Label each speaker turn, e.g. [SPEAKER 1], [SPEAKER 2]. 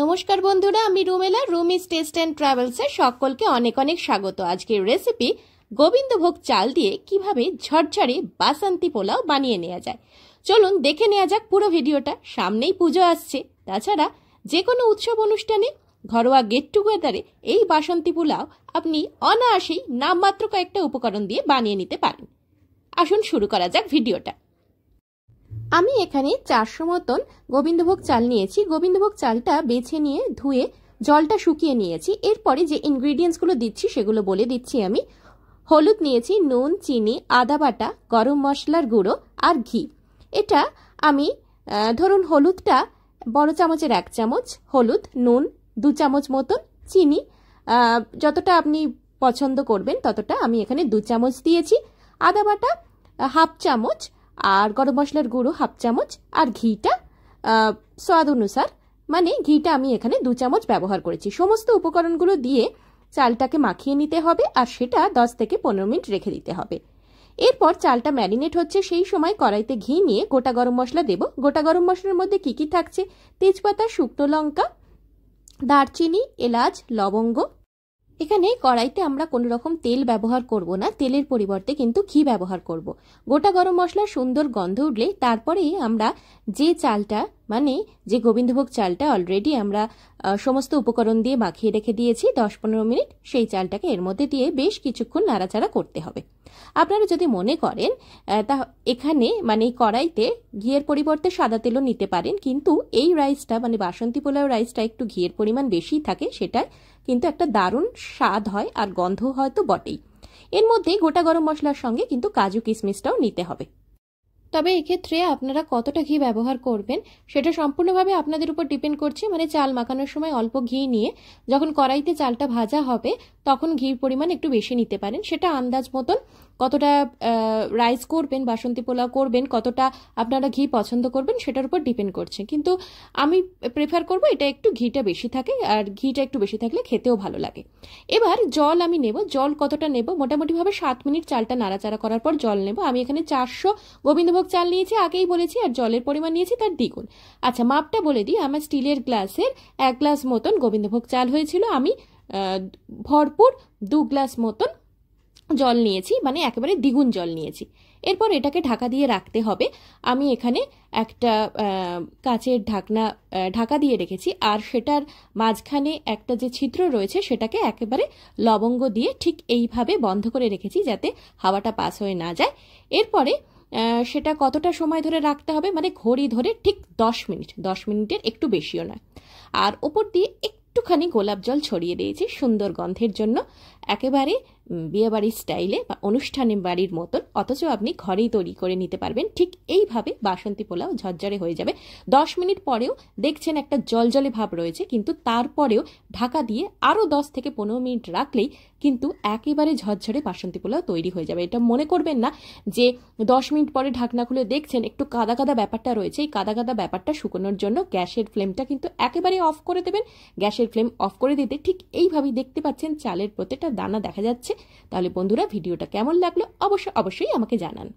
[SPEAKER 1] নমস্কার বন্ধুরা আমি রুমেলা রুমি টেস্ট অ্যান্ড ট্রাভেলসে সকলকে অনেক অনেক স্বাগত আজকের রেসিপি গোবিন্দভোগ চাল দিয়ে কিভাবে ঝরঝরে বাসন্তী পোলাও বানিয়ে নেওয়া যায় চলুন দেখে নেওয়া যাক পুরো ভিডিওটা সামনেই পুজো আসছে তাছাড়া যে কোনো উৎসব অনুষ্ঠানে ঘরোয়া গেট টুগেদারে এই বাসন্তী পোলাও আপনি অনায়াসেই নামমাত্র কয়েকটা উপকরণ দিয়ে বানিয়ে নিতে পারেন আসুন শুরু করা যাক ভিডিওটা আমি এখানে চারশো মতন গোবিন্দভোগ চাল নিয়েছি গোবিন্দভোগ চালটা বেছে নিয়ে ধুয়ে জলটা শুকিয়ে নিয়েছি এরপরে যে ইনগ্রিডিয়েন্টসগুলো দিচ্ছি সেগুলো বলে দিচ্ছি আমি হলুদ নিয়েছি নুন চিনি আদা বাটা গরম মশলার গুঁড়ো আর ঘি এটা আমি ধরুন হলুদটা বড় চামচের এক চামচ হলুদ নুন দু চামচ মতন চিনি যতটা আপনি পছন্দ করবেন ততটা আমি এখানে দু চামচ দিয়েছি আদা বাটা হাফ চামচ আর গরম মশলার গুঁড়ো হাফ চামচ আর ঘিটা স্বাদ অনুসার মানে ঘিটা আমি এখানে দু চামচ ব্যবহার করেছি সমস্ত উপকরণগুলো দিয়ে চালটাকে মাখিয়ে নিতে হবে আর সেটা দশ থেকে পনেরো মিনিট রেখে দিতে হবে এরপর চালটা ম্যারিনেট হচ্ছে সেই সময় কড়াইতে ঘি নিয়ে গোটা গরম মশলা দেব গোটা গরম মশলার মধ্যে কি কি থাকছে তেজপাতা শুকনো লঙ্কা দারচিনি এলাচ লবঙ্গ এখানে কড়াইতে আমরা কোনো রকম তেল ব্যবহার করব না তেলের পরিবর্তে কিন্তু ঘি ব্যবহার করব। গোটা গরম মশলা সুন্দর গন্ধ উঠলে তারপরেই আমরা যে চালটা মানে যে গোবিন্দভোগ চালটা অলরেডি আমরা সমস্ত উপকরণ দিয়ে মাখিয়ে রেখে দিয়েছি দশ পনেরো মিনিট সেই চালটাকে এর মধ্যে দিয়ে বেশ কিছুক্ষণ নাড়াচাড়া করতে হবে আপনারা যদি মনে করেন তা এখানে মানে কড়াইতে ঘিয়ের পরিবর্তে সাদা তেলও নিতে পারেন কিন্তু এই রাইসটা মানে বাসন্তী পোলাও রাইসটা একটু ঘিয়ের পরিমাণ বেশি থাকে সেটাই কিন্তু একটা দারুণ স্বাদ হয় আর গন্ধ হয়তো বটেই এর মধ্যে গোটা গরম মশলার সঙ্গে কিন্তু কাজু কিশমিশটাও নিতে হবে তবে এক্ষেত্রে আপনারা কতটা ঘি ব্যবহার করবেন সেটা সম্পূর্ণভাবে আপনাদের উপর ডিপেন্ড করছে মানে চাল মাখানোর সময় অল্প ঘি নিয়ে যখন কড়াইতে চালটা ভাজা হবে তখন ঘির পরিমাণ একটু বেশি নিতে পারেন সেটা আন্দাজ মতন কতটা রাইস করবেন বাসন্তী পোলাও করবেন কতটা আপনারা ঘি পছন্দ করবেন সেটার উপর ডিপেন্ড করছে কিন্তু আমি প্রেফার করব এটা একটু ঘিটা বেশি থাকে আর ঘিটা একটু বেশি থাকলে খেতেও ভালো লাগে এবার জল আমি নেব জল কতটা নেব মোটামুটিভাবে সাত মিনিট চালটা নাড়াচাড়া করার পর জল নেব আমি এখানে চারশো গোবিন্দভোগ চাল নিয়েছি আগেই বলেছি আর জলের পরিমাণ নিয়েছি তার দ্বিগুণ আচ্ছা মাপটা বলে দিই আমার স্টিলের গ্লাসের এক গ্লাস মতন গোবিন্দভোগ চাল হয়েছিল আমি ভরপুর দু গ্লাস মতন জল নিয়েছি মানে একেবারে দ্বিগুণ জল নিয়েছি এরপর এটাকে ঢাকা দিয়ে রাখতে হবে আমি এখানে একটা কাঁচের ঢাকনা ঢাকা দিয়ে রেখেছি আর সেটার মাঝখানে একটা যে ছিদ্র রয়েছে সেটাকে একেবারে লবঙ্গ দিয়ে ঠিক এইভাবে বন্ধ করে রেখেছি যাতে হাওয়াটা পাস হয়ে না যায় এরপরে সেটা কতটা সময় ধরে রাখতে হবে মানে ঘড়ি ধরে ঠিক দশ মিনিট দশ মিনিটের একটু বেশিও নয় আর ওপর দিয়ে একটুখানি গোলাপ জল ছড়িয়ে দিয়েছি সুন্দর গন্ধের জন্য একেবারে বিয়েবাড়ির স্টাইলে বা অনুষ্ঠানে বাড়ির মতন অথচ আপনি ঘরেই তৈরি করে নিতে পারবেন ঠিক এইভাবে বাসন্তী পোলাও ঝরঝরে হয়ে যাবে দশ মিনিট পরেও দেখছেন একটা জলজলে ভাব রয়েছে কিন্তু তারপরেও ঢাকা দিয়ে আরও দশ থেকে পনেরো মিনিট রাখলেই কিন্তু একেবারে ঝরঝরে বাসন্তী পোলাও তৈরি হয়ে যাবে এটা মনে করবেন না যে দশ মিনিট পরে ঢাকনা খুলে দেখছেন একটু কাদা কাদা ব্যাপারটা রয়েছে এই কাদা কাদা ব্যাপারটা শুকোনোর জন্য গ্যাসের ফ্লেমটা কিন্তু একেবারে অফ করে দেবেন গ্যাসের ফ্লেম অফ করে দিতে ঠিক এইভাবেই দেখতে পাচ্ছেন চালের প্রত্যেকটা দানা দেখা যাচ্ছে তাহলে বন্ধুরা ভিডিওটা কেমন লাগলো অবশ্যই অবশ্যই আমাকে জানান